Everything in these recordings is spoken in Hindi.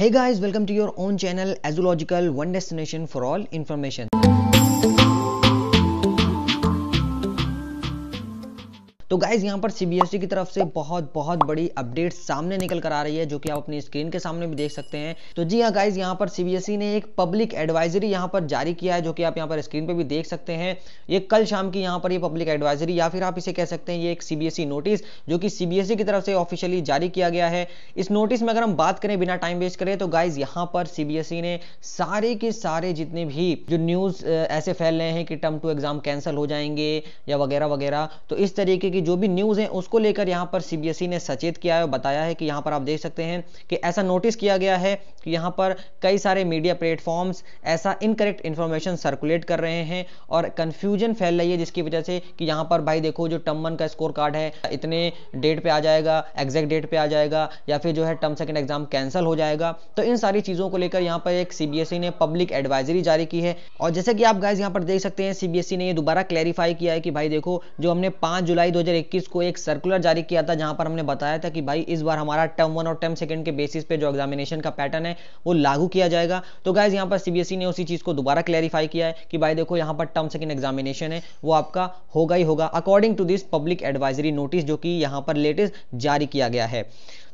Hey guys, welcome to your own channel, Azological, one destination for all information. तो गाइज यहाँ पर सीबीएसई e की तरफ से बहुत बहुत बड़ी अपडेट सामने निकल कर आ रही है जो कि आप अपनी स्क्रीन के सामने भी देख सकते हैं तो जी हाँ गाइज यहाँ पर सीबीएसई e ने एक पब्लिक एडवाइजरी यहाँ पर जारी किया है जो कि आप यहाँ पर स्क्रीन पर भी देख सकते हैं ये कल शाम की यहाँ पर ये पब्लिक एडवाइजरी या फिर आप इसे कह सकते हैं ये एक सीबीएसई नोटिस e जो कि सीबीएसई की तरफ से ऑफिशियली जारी किया गया है इस नोटिस में अगर हम बात करें बिना टाइम वेस्ट करें तो गाइज यहाँ पर सीबीएसई ने सारे के सारे जितने भी जो न्यूज ऐसे फैल रहे हैं कि टर्म टू एग्जाम कैंसिल हो जाएंगे या वगैरह वगैरह तो इस तरीके की की जो भी न्यूज़ है उसको लेकर यहाँ पर सीबीएसई e ने सचेत किया है और बताया है कि यहाँ पर आप देख सकते हैं कि ऐसा नोटिस किया गया है कि यहाँ पर कई सारे मीडिया प्लेटफॉर्म्स ऐसा इनकरेक्ट इन्फॉर्मेशन सर्कुलेट कर रहे हैं और कन्फ्यूजन फैल रही है जिसकी वजह से कि यहाँ पर भाई देखो जो टर्म वन का स्कोर कार्ड है इतने डेट पर आ जाएगा एग्जैक्ट डेट पर आ जाएगा या फिर जो है टर्म सेकेंड एग्जाम कैंसिल हो जाएगा तो इन सारी चीज़ों को लेकर यहाँ पर एक सीबीएसई e ने पब्लिक एडवाइजरी जारी की है और जैसे कि आप गाइज यहाँ पर देख सकते हैं सीबीएसई e ने ये दोबारा क्लैरिफाई किया है कि भाई देखो जो हमने पाँच जुलाई दो 2021 को एक सर्कुलर जारी किया था जहां पर हमने बताया था कि भाई इस बार हमारा टर्म वन और टर्म सेकंड के बेसिस पे जो एग्जामिनेशन का पैटर्न है वो लागू किया जाएगा तो गाइज यहां पर सीबीएसई e ने उसी चीज को दोबारा क्लैरिफाई किया है कि भाई देखो यहां पर टर्म सेकंड एग्जामिनेशन है वो आपका होगा ही होगा according to this public advisory notice जो कि यहां पर लेटेस्ट जारी किया गया है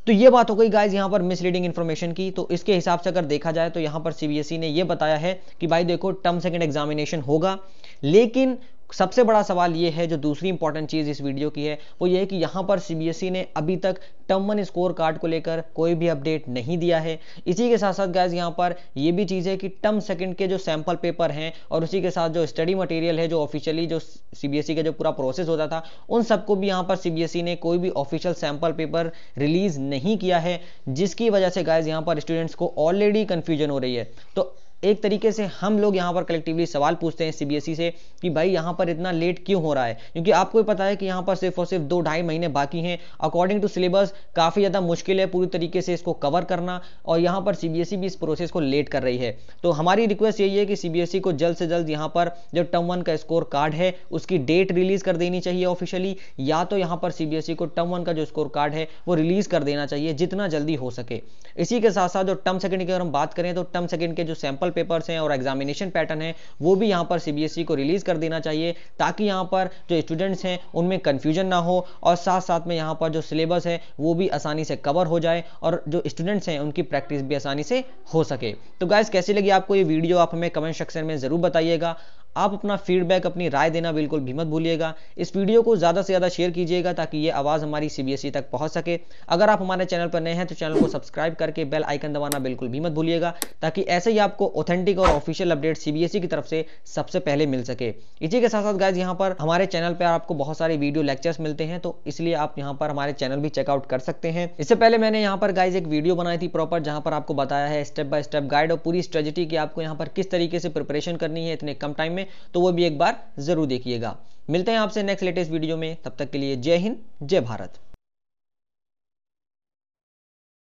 तो ये बात हो गई गाइज यहां पर मिसलीडिंग इन्फॉर्मेशन की तो इसके हिसाब से अगर देखा जाए तो यहां पर सीबीएसई e ने ये बताया है कि भाई देखो टर्म सेकंड एग्जामिनेशन होगा लेकिन सबसे बड़ा सवाल ये है जो दूसरी इंपॉर्टेंट चीज़ इस वीडियो की है वो ये है कि यहाँ पर सीबीएसई e ने अभी तक टर्म वन स्कोर कार्ड को लेकर कोई भी अपडेट नहीं दिया है इसी के साथ साथ गैस यहाँ पर ये भी चीज़ है कि टर्म सेकंड के जो सैम्पल पेपर हैं और उसी के साथ जो स्टडी मटेरियल है जो ऑफिशियली जो सीबीएसई e का जो पूरा प्रोसेस होता था उन सबको भी यहाँ पर सीबीएसई e ने कोई भी ऑफिशियल सैम्पल पेपर रिलीज नहीं किया है जिसकी वजह से गाइज यहाँ पर स्टूडेंट्स को ऑलरेडी कन्फ्यूजन हो रही है तो एक तरीके से हम लोग यहाँ पर कलेक्टिवली सवाल पूछते हैं सीबीएसई e से कि भाई यहाँ पर इतना लेट क्यों हो रहा है क्योंकि आपको पता है कि यहाँ पर सिर्फ और सिर्फ दो ढाई महीने बाकी हैं अकॉर्डिंग टू सिलेबस काफ़ी ज़्यादा मुश्किल है पूरी तरीके से इसको कवर करना और यहाँ पर सीबीएसई e भी इस प्रोसेस को लेट कर रही है तो हमारी रिक्वेस्ट यही है कि सीबीएसई e को जल्द से जल्द यहाँ पर जो टर्म वन का स्कोर कार्ड है उसकी डेट रिलीज कर देनी चाहिए ऑफिशियली या तो यहाँ पर सीबीएसई को टर्म वन का जो स्कोर कार्ड है वो रिलीज कर देना चाहिए जितना जल्दी हो सके इसी के साथ साथ जो टर्म सेकेंड की अगर हम बात करें तो टर्म सेकेंड के जो सैंपल पेपर्स हैं और एग्जामिनेशन पैटर्न है वो भी यहाँ पर सीबीएसई e को रिलीज कर देना चाहिए ताकि यहाँ पर जो स्टूडेंट्स हैं उनमें कन्फ्यूजन ना हो और साथ साथ में यहाँ पर जो सिलेबस है वो भी आसानी से कवर हो जाए और जो स्टूडेंट्स हैं उनकी प्रैक्टिस भी आसानी से हो सके तो गाइज कैसी लगी आपको ये वीडियो आप हमें कमेंट सेक्शन में ज़रूर बताइएगा आप अपना फीडबैक अपनी राय देना बिल्कुल भी मत भूलिएगा इस वीडियो को ज़्यादा से ज़्यादा शेयर कीजिएगा ताकि ये आवाज़ हमारी सीबीएसई e तक पहुंच सके अगर आप हमारे चैनल पर नए हैं तो चैनल को सब्सक्राइब करके बेल आइकन दबाना बिल्कुल भी मत भूलिएगा ताकि ऐसे ही आपको ऑथेंटिक और ऑफिशियल अपडेट सीबीएसई की तरफ से सबसे पहले मिल सके इसी के साथ साथ गाइज यहाँ पर हमारे चैनल पर आपको बहुत सारे वीडियो लेक्चर्स मिलते हैं तो इसलिए आप यहाँ पर हमारे चैनल भी चेकआउट कर सकते हैं इससे पहले मैंने यहाँ पर गाइज एक वीडियो बनाई थी प्रॉपर जहाँ पर आपको बताया है स्टेप बाय स्टेप गाइड और पूरी स्ट्रेटेजी की आपको यहाँ पर किस तरीके से प्रिपरेशन करनी है इतने कम टाइम में में तो वो भी एक बार जरूर देखिएगा मिलते हैं आपसे नेक्स्ट लेटेस्ट वीडियो में तब तक के लिए जय हिंद जय भारत